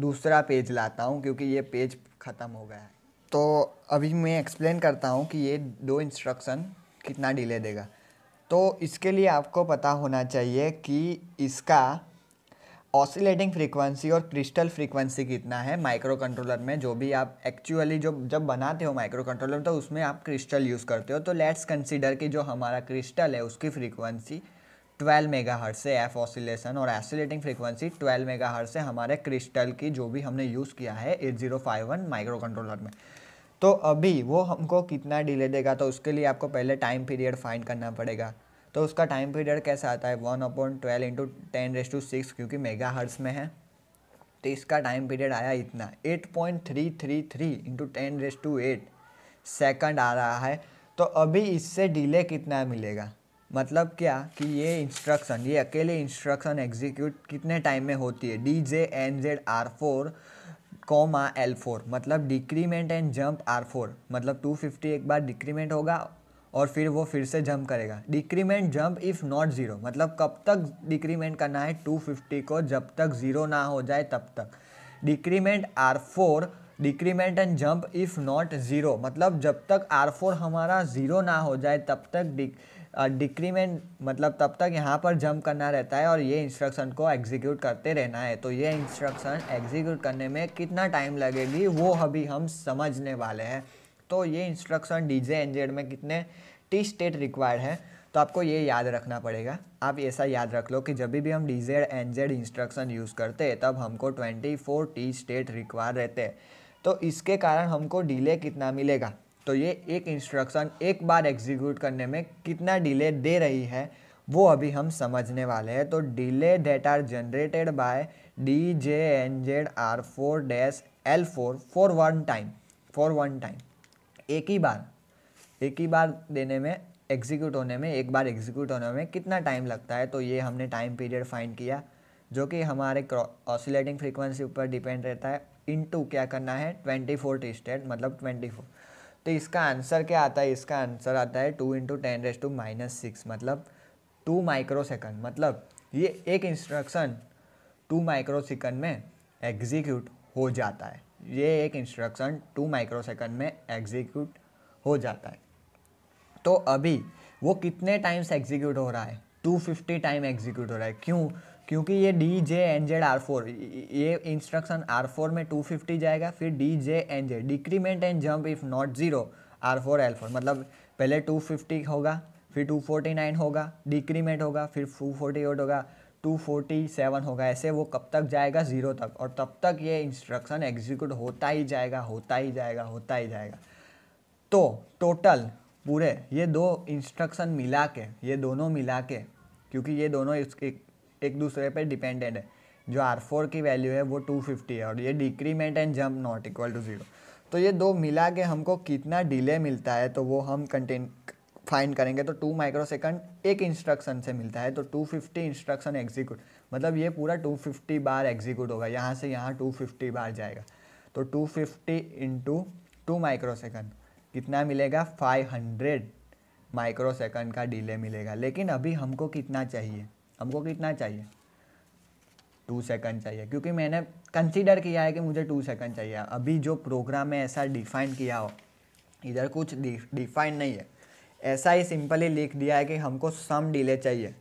दूसरा पेज लाता हूँ क्योंकि ये पेज ख़त्म हो गया है तो अभी मैं एक्सप्लेन करता हूँ कि ये दो इंस्ट्रक्शन कितना डिले देगा तो इसके लिए आपको पता होना चाहिए कि इसका ऑसिलेटिंग फ्रीक्वेंसी और क्रिस्टल फ्रीक्वेंसी कितना है माइक्रो कंट्रोलर में जो भी आप एक्चुअली जो जब बनाते हो माइक्रो कंट्रोलर तो उसमें आप क्रिस्टल यूज़ करते हो तो लेट्स कंसिडर कि जो हमारा क्रिस्टल है उसकी फ्रीक्वेंसी 12 मेगा हर्ट से एफ ऑसिलेशन और एसिलेटिंग फ्रीक्वेंसी 12 मेगा हर्ट से हमारे क्रिस्टल की जो भी हमने यूज़ किया है एट वन माइक्रो कंट्रोलर में तो अभी वो हमको कितना डिले देगा तो उसके लिए आपको पहले टाइम पीरियड फाइंड करना पड़ेगा तो उसका टाइम पीरियड कैसा आता है one upon twelve into ten raise to six क्योंकि मेगा हर्ट्स में है तो इसका टाइम पीरियड आया इतना eight point three three three into ten raise to eight second आ रहा है तो अभी इससे डिले कितना मिलेगा मतलब क्या कि ये इंस्ट्रक्शन ये अकेले इंस्ट्रक्शन एग्जीक्यूट कितने टाइम में होती है D J N Z R four comma L four मतलब decrement and jump R four मतलब टू फिफ्टी एक बार डिक्रीमेंट होगा और फिर वो फिर से जंप करेगा decrement jump if not zero मतलब कब तक डिक्रीमेंट करना है 250 को जब तक ज़ीरो ना हो जाए तब तक decrement R four decrement and jump if not zero मतलब जब तक आर फोर हमारा ज़ीरो ना हो जाए तब तक डिक्रीमेंट मतलब तब तक यहाँ पर जंप करना रहता है और ये इंस्ट्रक्शन को एग्जीक्यूट करते रहना है तो ये इंस्ट्रक्शन एग्जीक्यूट करने में कितना टाइम लगेगी वो अभी हम समझने वाले हैं तो ये इंस्ट्रक्शन डी जे में कितने टी स्टेट रिक्वायर्ड है तो आपको ये याद रखना पड़ेगा आप ऐसा याद रख लो कि जब भी हम D Z N Z instruction use करते हैं तब हमको twenty four T state require रहते हैं तो इसके कारण हमको डिले कितना मिलेगा तो ये एक इंस्ट्रक्शन एक बार एग्जीक्यूट करने में कितना डिले दे रही है वो अभी हम समझने वाले हैं तो delay that are generated by D J N Z R four dash L four for one time for one time एक ही बार एक ही बार देने में एग्जीक्यूट होने में एक बार एग्जीक्यूट होने में कितना टाइम लगता है तो ये हमने टाइम पीरियड फाइंड किया जो कि हमारे ऑसिलेटिंग फ्रीक्वेंसी ऊपर डिपेंड रहता है इनटू क्या करना है ट्वेंटी फोर टी स्टेट मतलब ट्वेंटी फोर तो इसका आंसर क्या आता है इसका आंसर आता है two into ten raise to minus six मतलब टू माइक्रो सेकंड मतलब ये एक इंस्ट्रक्शन टू माइक्रो सेकंड में एग्जीक्यूट हो जाता है ये एक इंस्ट्रक्शन टू माइक्रो सेकंड में एग्जीक्यूट हो जाता है तो अभी वो कितने टाइम्स एग्जीक्यूट हो रहा है 250 टाइम एग्जीक्यूट हो रहा है क्यों क्योंकि ये D J N Z R four ये इंस्ट्रक्शन आर फोर में 250 जाएगा फिर D J N Z decrement and jump if not zero R four L four मतलब पहले 250 होगा फिर 249 होगा डिक्रीमेंट होगा फिर 248 होगा 247 होगा ऐसे वो कब तक जाएगा ज़ीरो तक और तब तक ये इंस्ट्रक्शन एग्जीक्यूट होता ही जाएगा होता ही जाएगा होता ही जाएगा तो टोटल पूरे ये दो इंस्ट्रक्शन मिला के ये दोनों मिला के क्योंकि ये दोनों एक, एक दूसरे पे डिपेंडेंट है जो आर फोर की वैल्यू है वो टू फिफ्टी है और ये decrement and jump not equal to zero तो ये दो मिला के हमको कितना डिले मिलता है तो वो हम कंटेन फाइन करेंगे तो टू माइक्रो सेकंड एक इंस्ट्रक्शन से मिलता है तो टू फिफ्टी इंस्ट्रक्शन एग्जीक्यूट मतलब ये पूरा टू फिफ्टी बार एग्जीक्यूट होगा यहाँ से यहाँ टू फिफ्टी बार जाएगा तो two fifty into two micro second कितना मिलेगा 500 माइक्रोसेकंड का डिले मिलेगा लेकिन अभी हमको कितना चाहिए हमको कितना चाहिए टू सेकंड चाहिए क्योंकि मैंने कंसीडर किया है कि मुझे टू सेकंड चाहिए अभी जो प्रोग्राम में ऐसा डिफाइन किया हो इधर कुछ डिफाइन नहीं है ऐसा ही सिंपली लिख दिया है कि हमको सम डिले चाहिए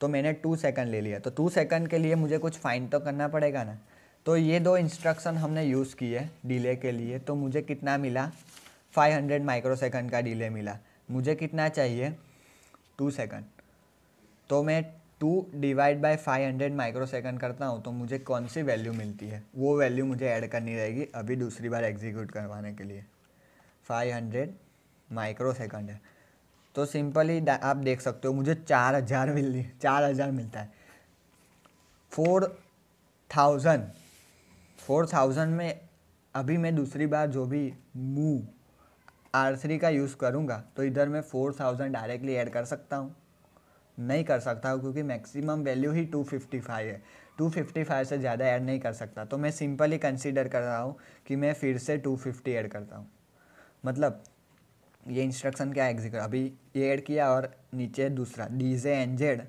तो मैंने टू सेकंड ले लिया तो टू सेकंड के लिए मुझे कुछ फाइन तो करना पड़ेगा ना तो ये दो इंस्ट्रक्शन हमने यूज़ किए डिले के लिए तो मुझे कितना मिला 500 माइक्रोसेकंड का डिले मिला मुझे कितना चाहिए टू सेकंड तो मैं two divide by five hundred micro करता हूँ तो मुझे कौन सी वैल्यू मिलती है वो वैल्यू मुझे ऐड करनी रहेगी अभी दूसरी बार एग्जीक्यूट करवाने के लिए फाइव हंड्रेड माइक्रो सेकेंड है तो सिंपली आप देख सकते हो मुझे चार हज़ार मिल चार हज़ार मिलता है फोर थाउजेंड फोर थाउजेंड में अभी मैं दूसरी बार जो भी मूव आर थ्री का यूज़ करूँगा तो इधर मैं फोर थाउजेंड डायरेक्टली ऐड कर सकता हूँ नहीं कर सकता हूँ क्योंकि मैक्सिमम वैल्यू ही टू फिफ्टी फाइव है टू फिफ्टी फाइव से ज़्यादा ऐड नहीं कर सकता तो मैं सिंपली कंसिडर कर रहा हूँ कि मैं फिर से टू फिफ्टी ऐड करता हूँ मतलब ये इंस्ट्रक्शन क्या एग्जीक्यूट अभी ये ऐड किया और नीचे दूसरा D J N Z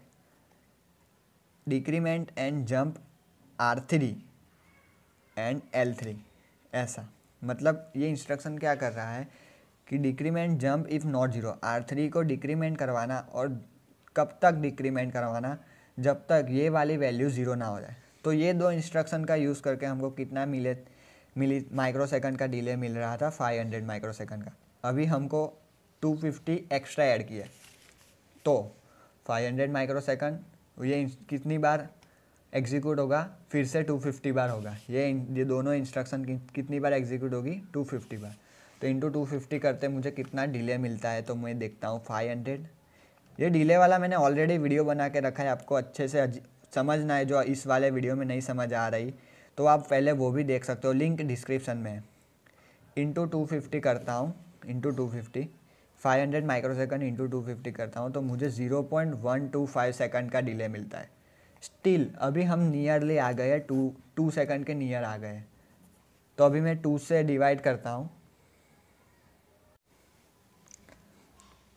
decrement and jump R three and L three ऐसा मतलब ये इंस्ट्रक्शन क्या कर रहा है कि decrement jump if not zero R three को डिक्रीमेंट करवाना और कब तक डिक्रीमेंट करवाना जब तक ये वाली वैल्यू ज़ीरो ना हो जाए तो ये दो इंस्ट्रक्शन का यूज़ करके हमको कितना मिले मिली माइक्रो सेकंड का डिले मिल रहा था 500 माइक्रो सेकंड का अभी हमको 250 एक्स्ट्रा ऐड किया तो 500 माइक्रो सेकंड ये कितनी बार एग्जीक्यूट होगा फिर से 250 बार होगा ये ये दोनों इंस्ट्रक्शन कितनी बार एग्जीक्यूट होगी 250 बार तो इंटू टू फिफ्टी करते मुझे कितना डिले मिलता है तो मैं देखता हूँ फाइव हंड्रेड ये डिले वाला मैंने ऑलरेडी वीडियो बना के रखा है आपको अच्छे से समझना है जो इस वाले वीडियो में नहीं समझ आ रही तो आप पहले वो भी देख सकते हो लिंक डिस्क्रिप्शन में इंटू टू फिफ्टी करता हूँ into two fifty five hundred micro second into two fifty करता हूँ तो मुझे zero point one two five second का डिले मिलता है स्टिल अभी हम नियरली आ गए टू टू सेकेंड के नियर आ गए तो अभी मैं टू से डिवाइड करता हूँ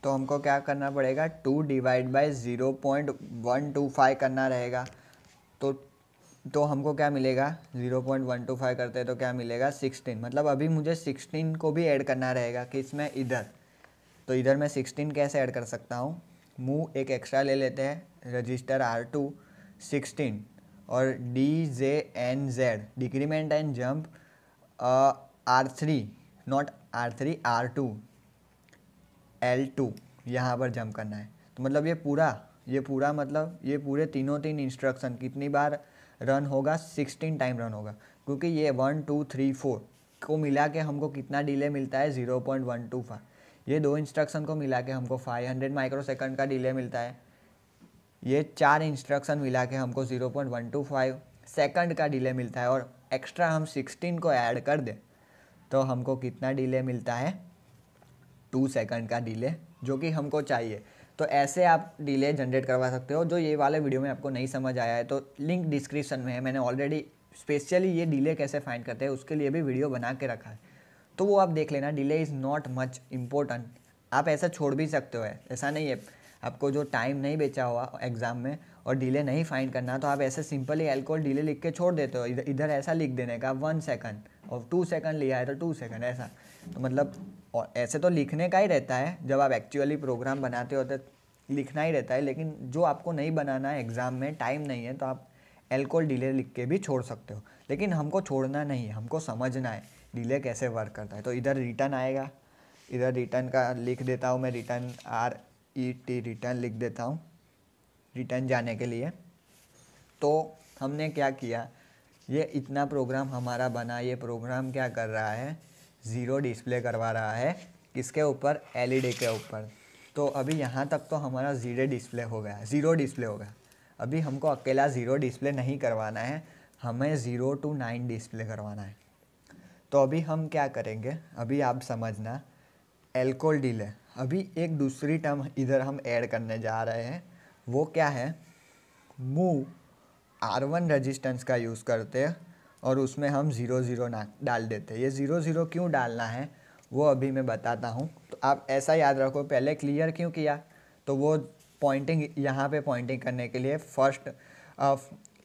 तो हमको क्या करना पड़ेगा two divide by zero point one two five करना रहेगा तो तो हमको क्या मिलेगा zero point one two five करते हैं तो क्या मिलेगा सिक्सटीन मतलब अभी मुझे सिक्सटीन को भी ऐड करना रहेगा कि इसमें इधर तो इधर मैं सिक्सटीन कैसे ऐड कर सकता हूँ मुँह एक एक्स्ट्रा ले लेते हैं रजिस्टर आर टू सिक्सटीन और D J N Z decrement and jump R three not R three R two L two यहाँ पर जंप करना है तो मतलब ये पूरा ये पूरा मतलब ये पूरे तीनों तीन इंस्ट्रक्शन कितनी बार रन होगा सिक्सटीन टाइम रन होगा क्योंकि ये वन टू थ्री फोर को मिला के हमको कितना डिले मिलता है zero point one two five ये दो इंस्ट्रक्शन को मिला के हमको फाइव हंड्रेड माइक्रो सेकेंड का डिले मिलता है ये चार इंस्ट्रक्शन मिला के हमको zero point one two five second का डिले मिलता है और एक्स्ट्रा हम सिक्सटीन को ऐड कर दें तो हमको कितना डिले मिलता है टू सेकंड का डिले जो कि हमको चाहिए तो ऐसे आप डिले जनरेट करवा सकते हो जो ये वाले वीडियो में आपको नहीं समझ आया है तो लिंक डिस्क्रिप्शन में है मैंने ऑलरेडी स्पेशली ये डिले कैसे फाइंड करते हैं उसके लिए भी वीडियो बना के रखा है तो वो आप देख लेना delay is not much important आप ऐसा छोड़ भी सकते हो ऐसा नहीं है आपको जो टाइम नहीं बेचा हुआ एग्ज़ाम में और डिले नहीं फाइंड करना तो आप ऐसे सिंपली एल्कोहल डिले लिख के छोड़ देते हो इधर इधर ऐसा लिख देने का वन सेकंड और टू सेकंड लिया है तो टू सेकंड ऐसा तो मतलब और ऐसे तो लिखने का ही रहता है जब आप एक्चुअली प्रोग्राम बनाते हो तो लिखना ही रहता है लेकिन जो आपको नहीं बनाना है एग्ज़ाम में टाइम नहीं है तो आप एल्कोहल डिले लिख के भी छोड़ सकते हो लेकिन हमको छोड़ना नहीं हमको समझना है डिले कैसे वर्क करता है तो इधर रिटर्न आएगा इधर रिटर्न का लिख देता हूँ मैं return R E T return लिख देता हूँ रिटर्न जाने के लिए तो हमने क्या किया ये इतना प्रोग्राम हमारा बना ये प्रोग्राम क्या कर रहा है ज़ीरो डिस्प्ले करवा रहा है किसके ऊपर एलईडी के ऊपर तो अभी यहाँ तक तो हमारा ज़ीरो डिस्प्ले हो गया ज़ीरो डिस्प्ले हो गया अभी हमको अकेला ज़ीरो डिस्प्ले नहीं करवाना है हमें ज़ीरो टू नाइन डिस्प्ले करवाना है तो अभी हम क्या करेंगे अभी आप समझना एल्कोल डीले अभी एक दूसरी टर्म इधर हम ऐड करने जा रहे हैं वो क्या है मूव आर वन रजिस्टेंस का यूज़ करते हैं और उसमें हम ज़ीरो ज़ीरो ना डाल देते ये ज़ीरो ज़ीरो क्यों डालना है वो अभी मैं बताता हूँ तो आप ऐसा याद रखो पहले क्लियर क्यों किया तो वो पॉइंटिंग यहाँ पे पॉइंटिंग करने के लिए फर्स्ट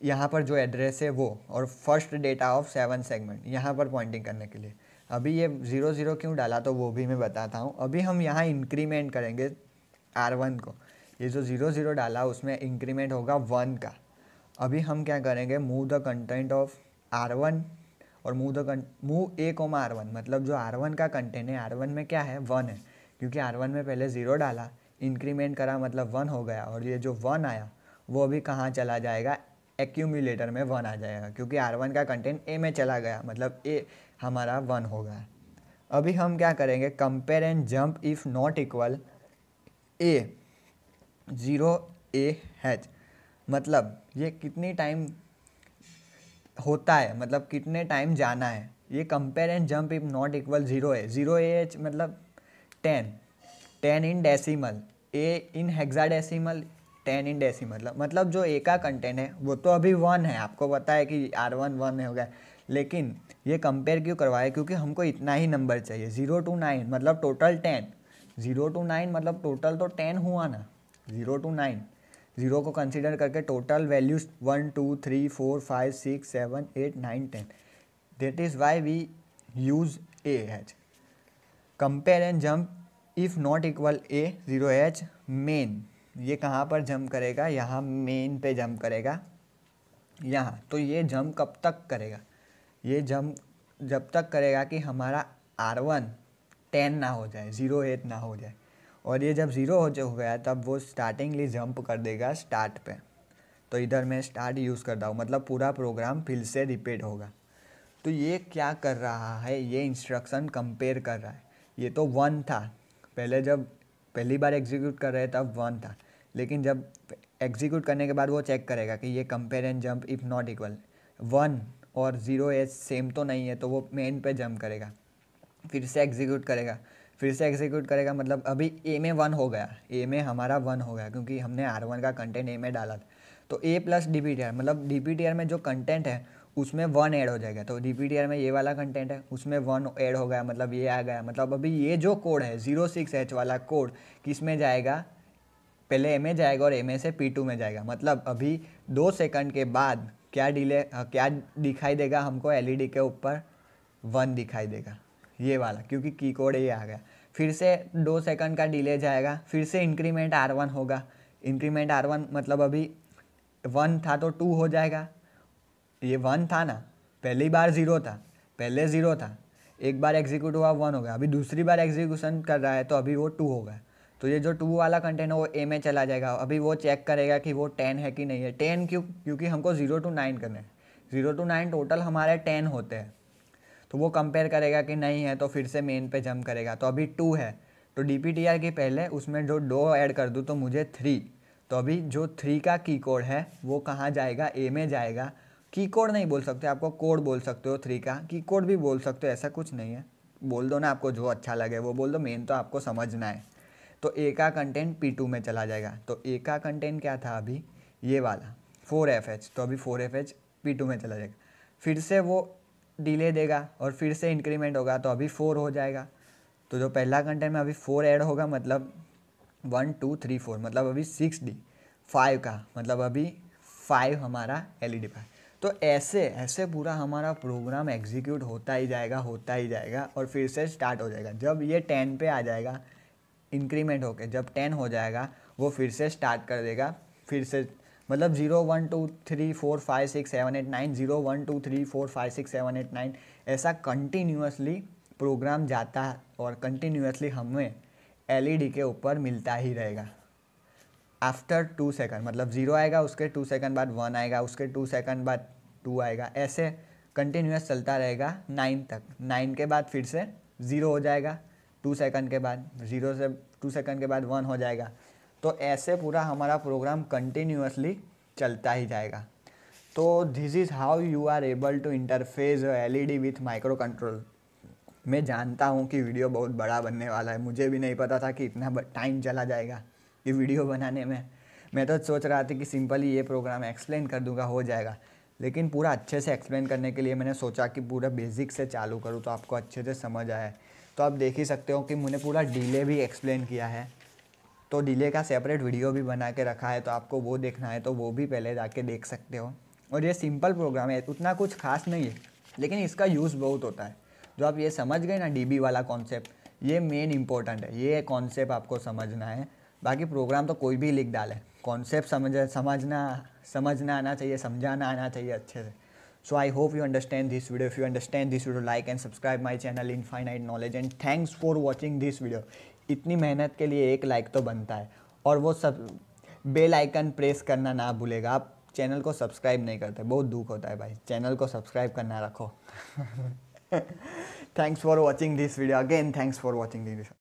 यहाँ पर जो एड्रेस है वो और first data of seven segment यहाँ पर पॉइंटिंग करने के लिए अभी ये ज़ीरो ज़ीरो क्यों डाला तो वो भी मैं बताता हूँ अभी हम यहाँ इंक्रीमेंट करेंगे आर वन को ये जो ज़ीरो ज़ीरो डाला उसमें इंक्रीमेंट होगा वन का अभी हम क्या करेंगे move the content of R one और move the move A comma R one मतलब जो आर वन का कंटेंट है आर वन में क्या है वन है क्योंकि आर वन में पहले ज़ीरो डाला इंक्रीमेंट करा मतलब वन हो गया और ये जो वन आया वो अभी कहाँ चला जाएगा एक्यूमुलेटर में वन आ जाएगा क्योंकि आर वन का कंटेंट ए में चला गया मतलब ए हमारा वन हो गया अभी हम क्या करेंगे compare and jump if not equal A zero A H मतलब ये कितनी टाइम होता है मतलब कितने टाइम जाना है ये compare and jump if not equal zero है ज़ीरो ए मतलब ten ten in decimal A in decimal ten in decimal मतलब जो ए का कंटेंट है वो तो अभी वन है आपको पता है कि आर वन वन हो गया लेकिन ये कंपेयर क्यों करवाए क्योंकि हमको इतना ही नंबर चाहिए ज़ीरो टू नाइन मतलब total ten zero to nine मतलब टोटल तो टेन हुआ ना ज़ीरो टू नाइन जीरो को कंसिडर करके total values one two three four five six seven eight nine ten that is why we use A H compare and jump if not equal A zero H मेन ये कहाँ पर जंप करेगा यहाँ मेन पे जंप करेगा यहाँ तो ये जंप कब तक करेगा ये जंप जब तक करेगा कि हमारा आर वन टेन ना हो जाए ज़ीरो एट ना हो जाए और ये जब ज़ीरो हो जो हो गया तब वो स्टार्टिंगली जंप कर देगा स्टार्ट पे तो इधर मैं स्टार्ट यूज़ करता हूँ मतलब पूरा प्रोग्राम फिर से रिपीट होगा तो ये क्या कर रहा है ये इंस्ट्रक्शन कंपेयर कर रहा है ये तो वन था पहले जब पहली बार एग्जीक्यूट कर रहे तब वन था लेकिन जब एग्जीक्यूट करने के बाद वो चेक करेगा कि ये compare and jump if not equal one और ज़ीरो एज सेम तो नहीं है तो वो मेन पे जंप करेगा फिर से एग्जीक्यूट करेगा फिर से एग्जीक्यूट करेगा मतलब अभी ए में वन हो गया ए में हमारा वन हो गया क्योंकि हमने आर वन का कंटेंट ए में डाला था तो A plus D P T R मतलब डी पी टी आर में जो कंटेंट है उसमें वन ऐड हो जाएगा तो डी पी टी आर में ये वाला कंटेंट है उसमें वन ऐड हो गया मतलब ये आ गया मतलब अभी ये जो कोड है जीरो सिक्स एच वाला कोड किस में जाएगा पहले ए में जाएगा और ए में से पी टू में जाएगा मतलब अभी दो सेकंड के बाद क्या डिले क्या दिखाई देगा हमको डी e के ऊपर वन दिखाई देगा ये वाला क्योंकि की कोड ये आ गया फिर से दो सेकंड का डिले जाएगा फिर से इंक्रीमेंट आर वन होगा इंक्रीमेंट आर वन मतलब अभी वन था तो टू हो जाएगा ये वन था ना पहली बार ज़ीरो था पहले ज़ीरो था एक बार एग्जीक्यूट हुआ वन हो गया अभी दूसरी बार एग्जीक्यूशन कर रहा है तो अभी वो टू होगा तो ये जो टू वाला कंटेंट है वो ए में चला जाएगा अभी वो चेक करेगा कि वो टेन है कि नहीं है टेन क्यों क्योंकि हमको ज़ीरो टू नाइन करना है ज़ीरो टू नाइन टोटल हमारे टेन होते हैं तो वो कंपेयर करेगा कि नहीं है तो फिर से मेन पे जंप करेगा तो अभी टू है तो डी पी टी आर के पहले उसमें जो डो ऐड कर दूँ तो मुझे थ्री तो अभी जो थ्री का की कोड है वो कहाँ जाएगा ए में जाएगा की कोड नहीं बोल सकते आपको कोड बोल सकते हो थ्री का की कोड भी बोल सकते हो ऐसा कुछ नहीं है बोल दो ना आपको जो अच्छा लगे वो बोल दो मेन तो आपको समझना है तो ए का कंटेंट पी टू में चला जाएगा तो ए का कंटेंट क्या था अभी ये वाला फोर एफ एच तो अभी four F H P two में चला जाएगा फिर से वो डिले देगा और फिर से इंक्रीमेंट होगा तो अभी फोर हो जाएगा तो जो पहला कंटेंट में अभी फोर ऐड होगा मतलब वन टू थ्री फोर मतलब अभी सिक्स डी फाइव का मतलब अभी फाइव हमारा एल ई डी फाइव तो ऐसे ऐसे पूरा हमारा प्रोग्राम एग्जीक्यूट होता ही जाएगा होता ही जाएगा और फिर से स्टार्ट हो जाएगा जब ये टेन पे आ जाएगा इंक्रीमेंट होके जब टेन हो जाएगा वो फिर से स्टार्ट कर देगा फिर से मतलब zero one two three four five six seven eight nine zero one two three four five six seven eight nine ऐसा कंटिन्यूसली प्रोग्राम जाता और कंटिन्यूसली हमें एलईडी e के ऊपर मिलता ही रहेगा आफ्टर टू सेकंड मतलब ज़ीरो आएगा उसके टू सेकंड बाद वन आएगा उसके टू सेकंड बाद टू आएगा ऐसे कंटिन्यूस चलता रहेगा नाइन तक नाइन के बाद फिर से ज़ीरो हो जाएगा टू सेकंड के बाद ज़ीरो से टू सेकंड के बाद वन हो जाएगा तो ऐसे पूरा हमारा प्रोग्राम कंटिन्यूसली चलता ही जाएगा तो this is how you are able to interface L E D with micro control मैं जानता हूँ कि वीडियो बहुत बड़ा बनने वाला है मुझे भी नहीं पता था कि इतना टाइम चला जाएगा ये वीडियो बनाने में मैं तो सोच रहा था कि सिंपली ये प्रोग्राम एक्सप्लेन कर दूंगा हो जाएगा लेकिन पूरा अच्छे से एक्सप्लेन करने के लिए मैंने सोचा कि पूरा बेसिक से चालू करूँ तो आपको अच्छे से समझ आए तो आप देख ही सकते हो कि मैंने पूरा डिले भी एक्सप्लेन किया है तो डिले का सेपरेट वीडियो भी बना के रखा है तो आपको वो देखना है तो वो भी पहले जाके देख सकते हो और ये सिंपल प्रोग्राम है उतना कुछ खास नहीं है लेकिन इसका यूज़ बहुत होता है जो आप ये समझ गए ना डी वाला कॉन्सेप्ट ये मेन इंपॉर्टेंट है ये कॉन्सेप्ट आपको समझना है बाकी प्रोग्राम तो कोई भी लिख डाले कॉन्सेप्ट समझ समझना समझना आना चाहिए समझाना आना चाहिए अच्छे से so I hope you understand this video you understand this video like and subscribe my channel infinite knowledge and thanks for watching this video इतनी मेहनत के लिए एक लाइक तो बनता है और वो सब बेल आइकन प्रेस करना ना भूलेगा आप चैनल को सब्सक्राइब नहीं करते बहुत दुख होता है भाई चैनल को सब्सक्राइब करना रखो thanks for watching this video again thanks for watching this